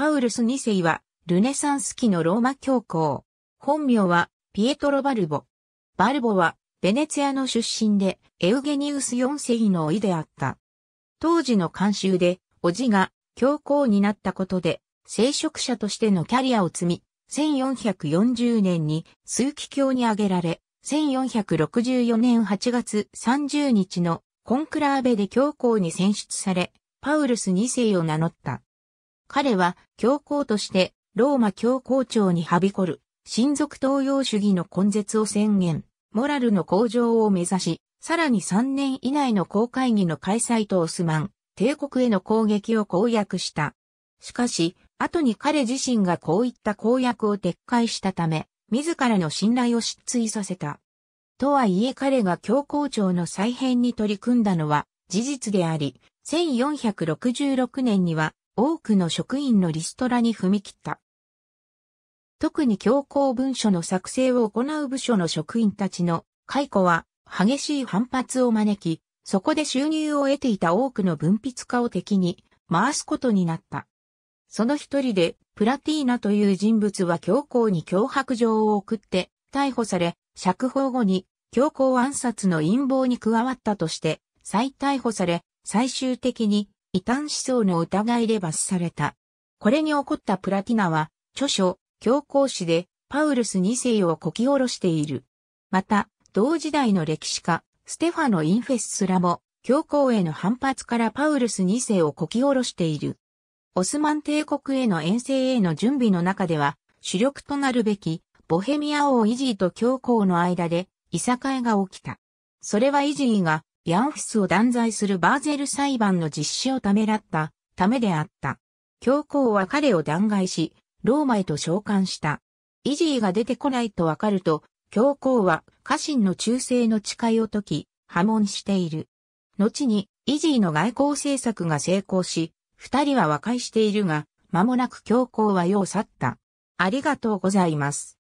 パウルス2世は、ルネサンス期のローマ教皇。本名は、ピエトロ・バルボ。バルボは、ベネツィアの出身で、エウゲニウス4世のいであった。当時の慣習で、叔父が教皇になったことで、聖職者としてのキャリアを積み、1440年に数奇教に挙げられ、1464年8月30日のコンクラーベで教皇に選出され、パウルス2世を名乗った。彼は教皇としてローマ教皇庁にはびこる、親族東洋主義の根絶を宣言、モラルの向上を目指し、さらに3年以内の公会議の開催とオスマン、帝国への攻撃を公約した。しかし、後に彼自身がこういった公約を撤回したため、自らの信頼を失墜させた。とはいえ彼が教皇庁の再編に取り組んだのは事実であり、1466年には多くの職員のリストラに踏み切った。特に強行文書の作成を行う部署の職員たちの解雇は激しい反発を招き、そこで収入を得ていた多くの文筆家を敵に回すことになった。その一人で、プラティーナという人物は教皇に脅迫状を送って逮捕され、釈放後に強行暗殺の陰謀に加わったとして再逮捕され、最終的に異端思想の疑いで罰された。これに怒ったプラティナは、著書、教皇誌で、パウルス2世をこき下ろしている。また、同時代の歴史家、ステファノ・インフェススらも、教皇への反発からパウルス2世をこき下ろしている。オスマン帝国への遠征への準備の中では、主力となるべき、ボヘミア王イジーと教皇の間で、いさかいが起きた。それはイジーが、ヤンフスを断罪するバーゼル裁判の実施をためらったためであった。教皇は彼を弾劾し、ローマへと召喚した。イジーが出てこないとわかると、教皇は家臣の忠誠の誓いを解き、破門している。後に、イジーの外交政策が成功し、二人は和解しているが、間もなく教皇は世を去った。ありがとうございます。